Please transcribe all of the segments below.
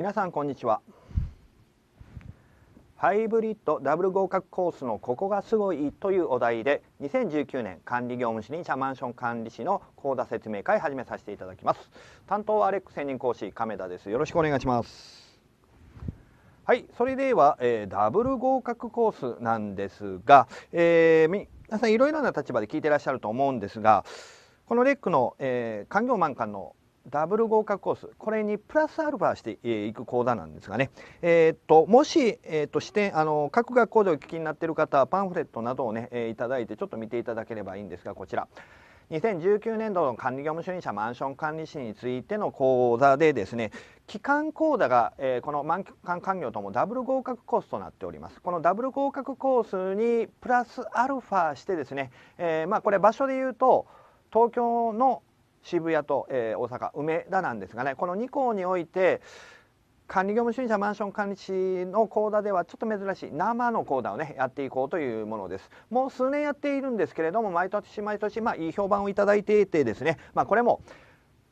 皆さんこんにちはハイブリッドダブル合格コースのここがすごいというお題で2019年管理業務主任者マンション管理士の講座説明会始めさせていただきます担当はアレック専任講師亀田ですよろしくお願いしますはいそれでは、えー、ダブル合格コースなんですが、えー、皆さんいろいろな立場で聞いてらっしゃると思うんですがこのレックの、えー、官業満館のダブル合格コースこれにプラスアルファしていく講座なんですがね、えー、っともし、えー、っとしてあの各学校でお聞きになっている方はパンフレットなどをね、えー、いいてちょっと見ていただければいいんですがこちら。2019年度の管理業務主任者マンション管理士についての講座でですね基幹講座が、えー、この満期間官業ともダブル合格コースとなっておりますこのダブル合格コースにプラスアルファしてですね、えー、まあこれ場所で言うと東京の渋谷と、えー、大阪梅田なんですがねこの2校において管理業務主任者マンション管理士の講座ではちょっと珍しい生の講座をねやっていこうというものですもう数年やっているんですけれども毎年毎年まあいい評判を頂いていてですねまあこれも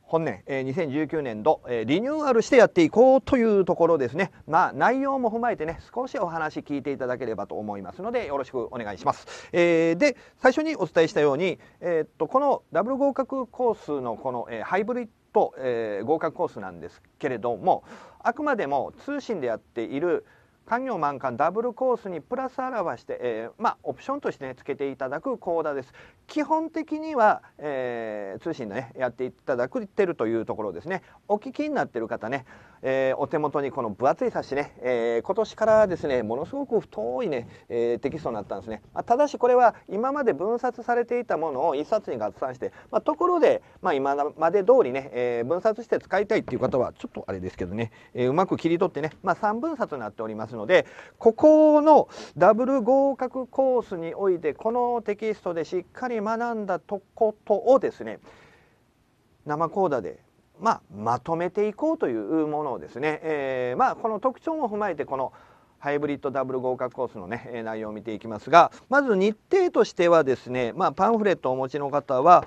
本年、えー、2019年度、えー、リニューアルしてやっていこうというところですねまあ内容も踏まえてね少しお話聞いていただければと思いますのでよろしくお願いします、えー、で最初にお伝えしたように、えー、っとこのダブル合格コースのこの、えー、ハイブリッド、えー、合格コースなんですけれどもあくまでも通信でやっている、家業満貫ダブルコースにプラス表して、えー、まあ、オプションとしてねつけていただく講座です基本的には、えー、通信のねやっていただくてるというところですねお聞きになってる方ね、えー、お手元にこの分厚い冊子ね、え今年からですねものすごく太いね、えテキストになったんですね、ただしこれは今まで分冊されていたものを一冊に合算して、まあ、ところで、まあ、今まで通りね、え分冊して使いたいっていう方はちょっとあれですけどね、えうまく切り取ってね、まあ、3分冊になっておりますのでのでここのダブル合格コースにおいてこのテキストでしっかり学んだとことをですね生講座でまあ、まとめていこうというものをですね、えまあ、この特徴も踏まえてこのハイブリッドダブル合格コースのね内容を見ていきますがまず日程としてはですね、まあ、パンフレットをお持ちの方は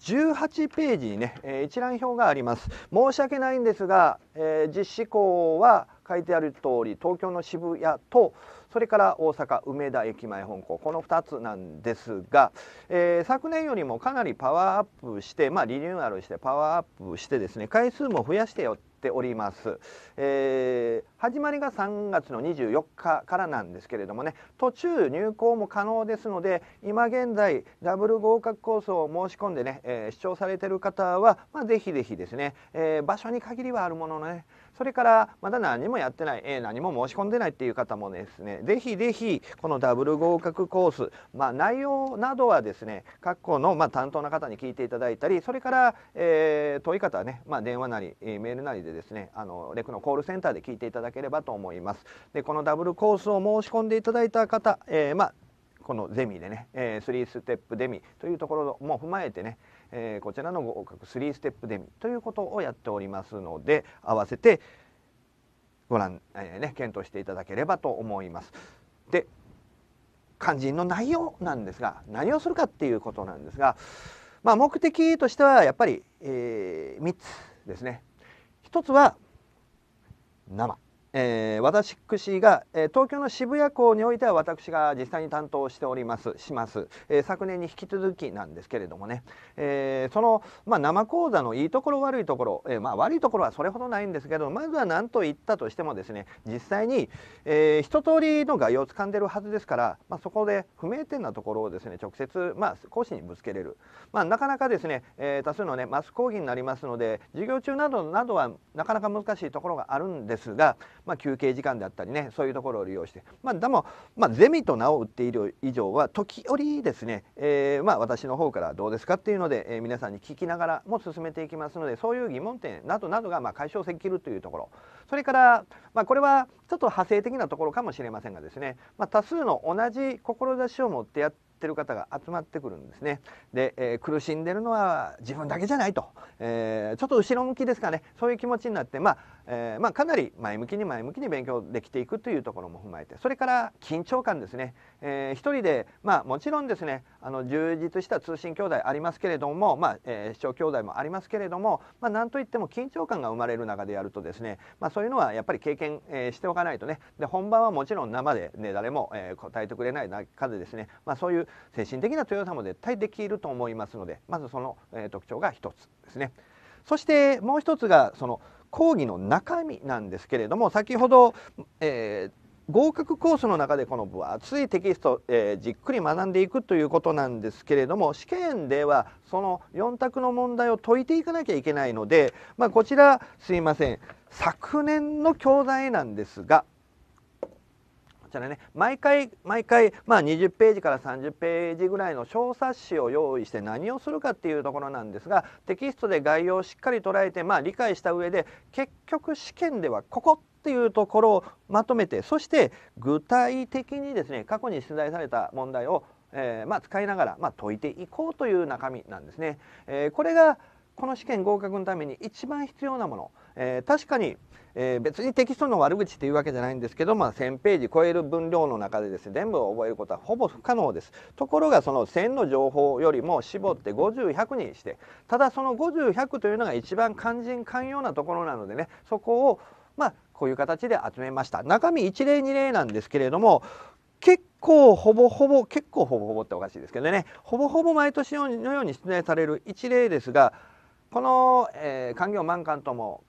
18ページにね一覧表があります申し訳ないんですが、えー、実施校は書いてある通り東京の渋谷とそれから大阪梅田駅前本校この2つなんですが、えー、昨年よりもかなりパワーアップして、まあ、リニューアルしてパワーアップしてですね回数も増やしてよております、えー、始まりが3月の24日からなんですけれどもね途中入校も可能ですので今現在ダブル合格コースを申し込んでね、えー、視聴されてる方は、まあ、ぜひぜひですね、えー、場所に限りはあるもののねそれからまだ何もやってない、えー、何も申し込んでないっていう方もですねぜひぜひこのダブル合格コース、まあ、内容などはですね各校のまあ担当の方に聞いていただいたりそれから、えー、遠い方はね、まあ、電話なりメールなりでですねあのレクのコールセンターで聞いていただければと思います。でこのダブルコースを申し込んでいただいた方、えー、まあこのゼミでね、えー、3ステップデミというところも踏まえてね、えー、こちらの合格3ステップデミということをやっておりますので合わせてご覧、えー、ね、検討していただければと思います。で肝心の内容なんですが何をするかっていうことなんですが、まあ、目的としてはやっぱり、えー、3つですね。1つは生えー、私が、えー、東京の渋谷港においては私が実際に担当しておりますします、えー、昨年に引き続きなんですけれどもね、えー、その、まあ、生講座のいいところ悪いところ、えーまあ、悪いところはそれほどないんですけどまずは何と言ったとしてもですね実際に、えー、一通りの概要を掴んでるはずですから、まあ、そこで不明点なところをですね直接、まあ、講師にぶつけれる、まあ、なかなかですね、えー、多数の、ね、マス講義になりますので授業中などなどはなかなか難しいところがあるんですがまあ、休憩時間であったりねそういうところを利用して、まあ、でも、まあ、ゼミと名を売っている以上は時折ですね、えー、まあ、私の方からどうですかっていうので、えー、皆さんに聞きながらも進めていきますのでそういう疑問点などなどがま解消できるというところそれから、まこれはちょっと派生的なところかもしれませんがですね、ま多数の同じ志を持ってやっててる方が集まってくるんですねで、えー、苦しんでるのは自分だけじゃないと、えー、ちょっと後ろ向きですかねそういう気持ちになってまあえー、まあ、かなり前向きに前向きに勉強できていくというところも踏まえてそれから緊張感ですね、えー、一人で、まあ、もちろんですねあの充実した通信兄弟ありますけれども、まあえー、視聴兄弟もありますけれども、まあ、なんといっても緊張感が生まれる中でやるとですね、まあ、そういうのはやっぱり経験、えー、しておかないとねで本番はもちろん生で、ね、誰も、えー、答えてくれない中でですね、まあ、そういう精神的な強さも絶対できると思いますのでまずその、えー、特徴が一つですね。そしてもう一つがその講義の中身なんですけれども先ほど、えー、合格コースの中でこの分厚いテキスト、えー、じっくり学んでいくということなんですけれども試験ではその4択の問題を解いていかなきゃいけないので、まあ、こちらすいません昨年の教材なんですがちらね毎回毎回、まあ、20ページから30ページぐらいの小冊子を用意して何をするかっていうところなんですがテキストで概要をしっかり捉えて、まあ、理解した上で結局試験ではここっていうところをまとめてそして具体的にですね過去に出題された問題を、えー、まあ、使いながら、まあ、解いていこうという中身なんですね。えー、これがこの試験合格のために一番必要なもの、えー、確かに、えー、別にテキストの悪口というわけじゃないんですけど、まあ、1,000ページ超える分量の中でですね全部を覚えることはほぼ不可能ですところがその1,000の情報よりも絞って50100にしてただその50100というのが一番肝心肝要なところなのでねそこをまあこういう形で集めました中身1例2例なんですけれども結構ほぼほぼ結構ほぼほぼっておかしいですけどねほぼほぼ毎年のように出題される一例ですがこの、えー、官業満館とも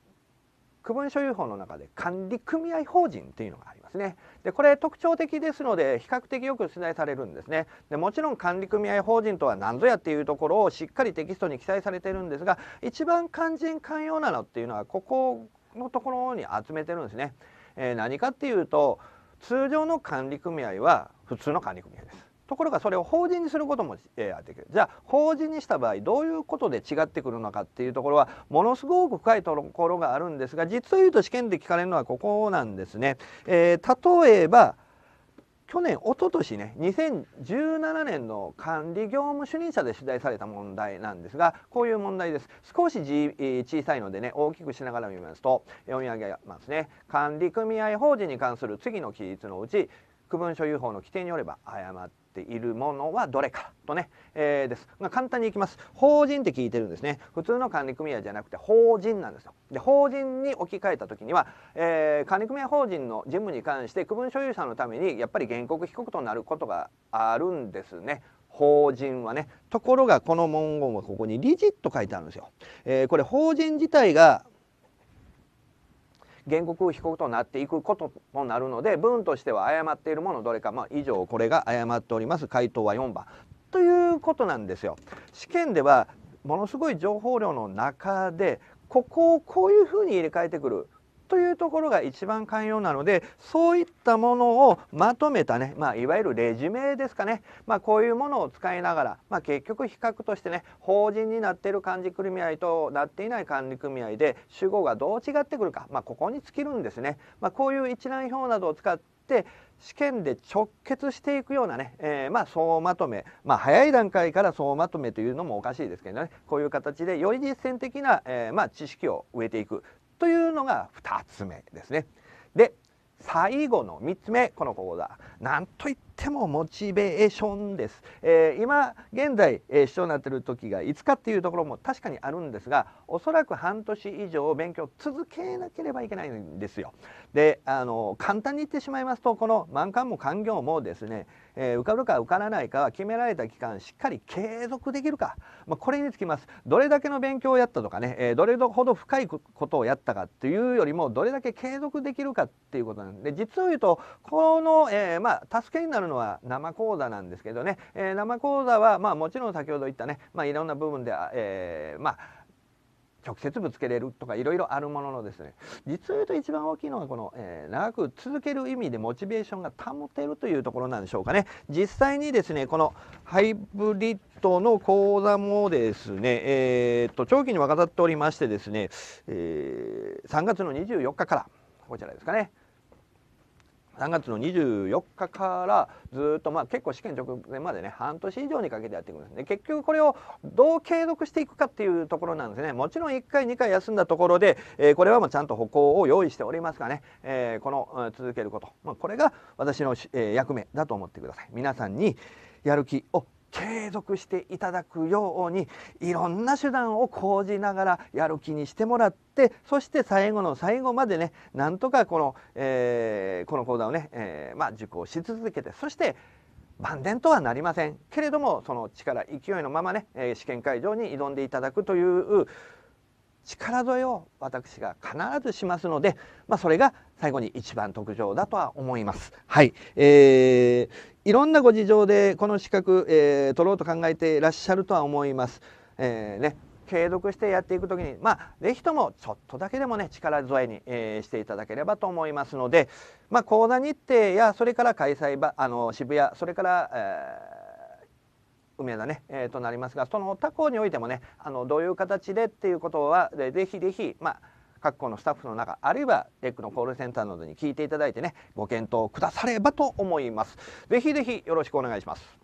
区分所有法の中で管理組合法人っていうのがありますねでこれ特徴的ですので比較的よく出題されるんですねでもちろん管理組合法人とは何ぞやっていうところをしっかりテキストに記載されてるんですが一番肝心肝要なのっていうのはここのところに集めてるんですね、えー、何かっていうと通常の管理組合は普通の管理組合ですところがそれを法人にすることも、えー、できるじゃあ法人にした場合どういうことで違ってくるのかっていうところはものすごく深いところがあるんですが実を言うと試験で聞かれるのはここなんですね。えー、例えば去年一昨年ね2017年の管理業務主任者で取材された問題なんですがこういう問題です少し、小さいのでね大きくしながら見ますと読み上げますね管理組合法人に関する次の記述のうち区分所有法の規定によれば誤っているものはどれかとね、えー、です。まあ、簡単にいきます。法人って聞いてるんですね。普通の管理組合じゃなくて法人なんですよ。で、法人に置き換えた時には、えー、管理組合法人の事務に関して区分所有者のためにやっぱり原告被告となることがあるんですね。法人はねところがこの文言はここに「理事」と書いてあるんですよ、えー、これ法人自体が原告被告となっていくこともなるので文としては誤っているものどれか、まあ、以上これが誤っております回答は4番ということなんですよ。試験ではものすごい情報量の中でここをこういうふうに入れ替えてくるというところが一番寛容なのでそういったものをまとめたね、まあ、いわゆるレジュメですかね、まあ、こういうものを使いながら、まあ、結局比較としてね法人になっている管理組合となっていない管理組合で主語がどう違ってくるか、まあ、ここに尽きるんですね。まあ、こういう一覧表などを使って試験で直結していくようなね、えー、まあ総まとめ、まあ、早い段階から総まとめというのもおかしいですけどねこういう形でより実践的な、えー、まあ知識を植えていくというのが2つ目ですね。で最後の3つ目この講座なんといってもモチベーションです、えー、今現在、えー、になってる時がいつかっていうところも確かにあるんですがおそらく半年以上勉強続けなければいけないんですよ。であの簡単に言ってしまいますとこの満館も官業もですねえー、受かるか受からないかは決められた期間しっかり継続できるか、まあ、これにつきますどれだけの勉強をやったとかね、えー、どれほど深いことをやったかっていうよりもどれだけ継続できるかっていうことなんで実を言うとこの、えー、まあ、助けになるのは生講座なんですけどね、え生講座は、まあ、もちろん先ほど言ったね、まあ、いろんな部分で、えまあ直接ぶつけれるとかいろいろあるもののですね実を言うと一番大きいのはこの、えー、長く続ける意味でモチベーションが保てるというところなんでしょうかね実際にですねこのハイブリッドの講座もですねえー、っと長期にわたっておりましてですね、えー、3月の24日からこちらですかね3月の24日からずっとまあ結構試験直前までね半年以上にかけてやっていくんですね結局これをどう継続していくかっていうところなんですねもちろん1回2回休んだところで、えー、これはもうちゃんと歩行を用意しておりますがね、えー、この続けること、まあ、これが私の、えー、役目だと思ってください皆さんにやる気を継続していただくようにいろんな手段を講じながらやる気にしてもらってそして最後の最後までねなんとかこの、えー、この講座をね、えー、まあ、受講し続けてそして万全とはなりませんけれどもその力勢いのままね、え試験会場に挑んでいただくという力添えを私が必ずしますので、まあ、それが最後に一番特徴だとは思います。はい、えー、いろんなご事情でこの資格、えー、取ろうと考えていらっしゃるとは思います。えー、ね、継続してやっていく時にまあ是非ともちょっとだけでもね力添えに、えー、していただければと思いますので、まあ、講座日程やそれから開催場あの渋谷それから、えー有名なね、えー、となりますがその他校においてもねあのどういう形でっていうことはぜひぜひまあ各校のスタッフの中あるいはレックのコールセンターなどに聞いていただいてねご検討くださればと思います。ぜひぜひよろしくお願いします。